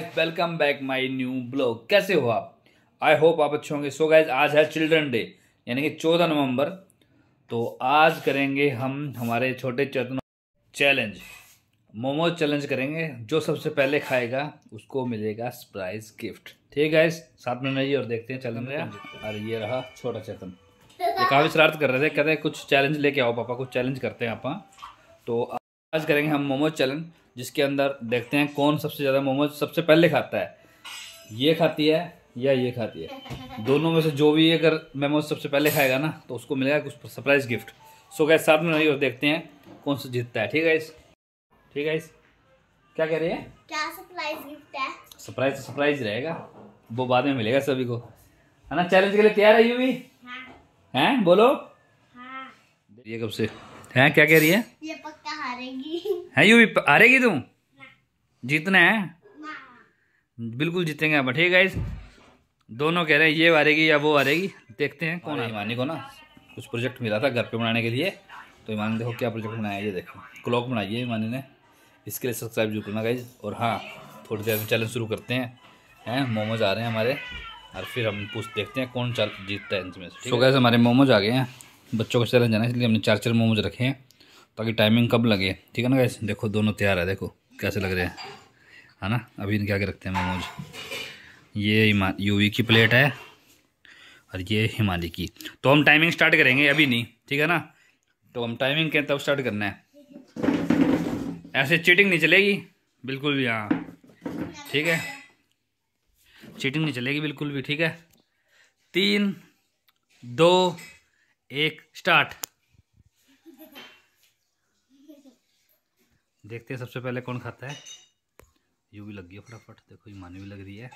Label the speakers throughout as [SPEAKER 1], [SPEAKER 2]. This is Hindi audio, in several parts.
[SPEAKER 1] Guys welcome back my new blog कैसे हो आप आई होप आप अच्छे होंगे सो so गाइस आज है चिल्ड्रन डे यानी कि चौदह नवंबर तो आज करेंगे हम हमारे छोटे चेतन चैलेंज मोमो चैलेंज करेंगे जो सबसे पहले खाएगा उसको मिलेगा सरप्राइज गिफ्ट ठीक है साथ में नहीं और देखते हैं चैलेंज रहा और ये रहा छोटा चेतन ये काफ़ी शरारत कर रहे थे कहते कुछ चैलेंज लेके आओ पापा कुछ चैलेंज करते हैं आप हाँ। तो आज करेंगे हम मोमो चैलेंज जिसके अंदर देखते हैं कौन सबसे ज़्यादा मोमोज सबसे पहले खाता है ये खाती है या ये खाती है दोनों में से जो भी अगर मोमोज सबसे पहले खाएगा ना तो उसको मिलेगा कुछ सरप्राइज गिफ्ट सो गए साथ में और देखते हैं कौन सा जीतता है ठीक है इस ठीक है इस क्या कह रही है क्या सरप्राइज गिफ्ट है सरप्राइज सरप्राइज रहेगा वो बाद में मिलेगा सभी को है ना चैलेंज के लिए तैयार है यू भी हाँ। हैं बोलो हाँ। ये कब से है क्या कह रही है ये पक्का हारेगी है यू भी हारेगी तुम जीतना है बिल्कुल जीतेंगे आप ठीक है दोनों कह रहे हैं ये हारेगी या वो हारेगी देखते हैं कौन है ईमानी को ना कुछ प्रोजेक्ट मिला था घर पे बनाने के लिए तो ईमान देखो क्या प्रोजेक्ट बनाया ये देखो क्लॉक बनाई है ईमानी ने इसके लिए सब्सक्राइब जरूर करना गाइज और हाँ थोड़ी देर में चैलेंज शुरू करते हैं हैं मोमोज आ रहे हैं हमारे और फिर हम पूछ देखते हैं कौन चल जीतता है इनमें सो गैस हमारे मोमोज आ गए हैं बच्चों का चैलेंज है ना इसलिए हमने चार चार मोमोज रखे हैं ताकि टाइमिंग कब लगे ठीक है ना गैस देखो दोनों तैयार है देखो कैसे लग रहे हैं है हाँ ना अभी इनके आगे रखते हैं मोमोज ये यूवी की प्लेट है और ये हिमालय की तो हम टाइमिंग स्टार्ट करेंगे अभी नहीं ठीक है ना तो हम टाइमिंग के तब स्टार्ट करना है ऐसे चीटिंग नहीं चलेगी बिल्कुल भी हाँ ठीक है चीटिंग नहीं चलेगी बिल्कुल भी ठीक है तीन दो एक स्टार्ट देखते हैं सबसे पहले कौन खाता है यू भी लग गया फटाफट देखो ये मानी भी लग रही है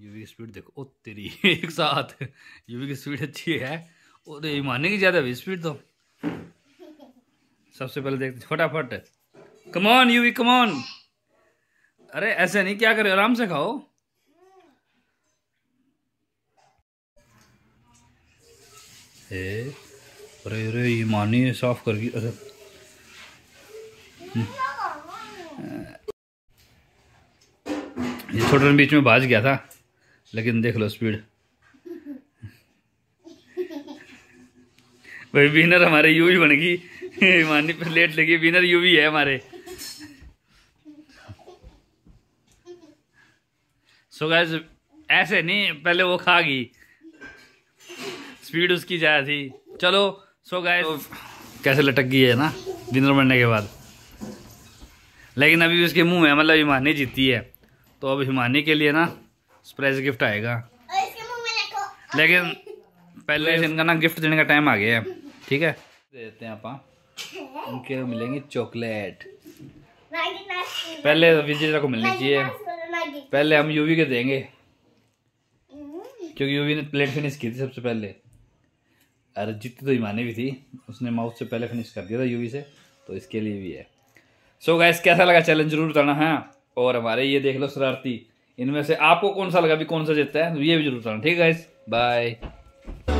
[SPEAKER 1] यूवी की स्पीड देखो ओ तेरी एक साथ यूवी की स्पीड अच्छी है और ये की ज़्यादा भी स्पीड तो सबसे पहले देखते फटाफट कमॉन यूवी कमान अरे ऐसे नहीं क्या करे आराम से खाओ ए अरे अरे ये मानी साफ कर गई हम्म। ये छोटे बीच में भाज गया था लेकिन देख लो स्पीड भाई विनर हमारे यू भी बन गई मानी पर लेट लगी विनर यू भी है हमारे सो so गैस ऐसे नहीं पहले वो खा गई स्पीड उसकी ज़्यादा थी चलो सो गए तो कैसे लटक गई है ना डिनर बनने के बाद लेकिन अभी उसके मुंह में मतलब हिमानी जीती है तो अब हिमानी के लिए ना सरप्राइज गिफ्ट आएगा लेकिन पहले इनका ना गिफ्ट देने का टाइम आ गया है ठीक है देते हैं आप उनके मिलेंगे चॉकलेट पहले विजय को मिलनी चाहिए पहले हम यूवी के देंगे mm. क्योंकि यूवी ने प्लेट फिनिश की थी सबसे पहले अरे जीतती तो ईमानी भी थी उसने माउथ से पहले फिनिश कर दिया था यूवी से तो इसके लिए भी है सो so गैस कैसा लगा चैलेंज जरूर बताना है हाँ? और हमारे ये देख लो शरारती इनमें से आपको कौन सा लगा भी कौन सा जीतता है तो ये भी जरूर बताना ठीक है गाइस बाय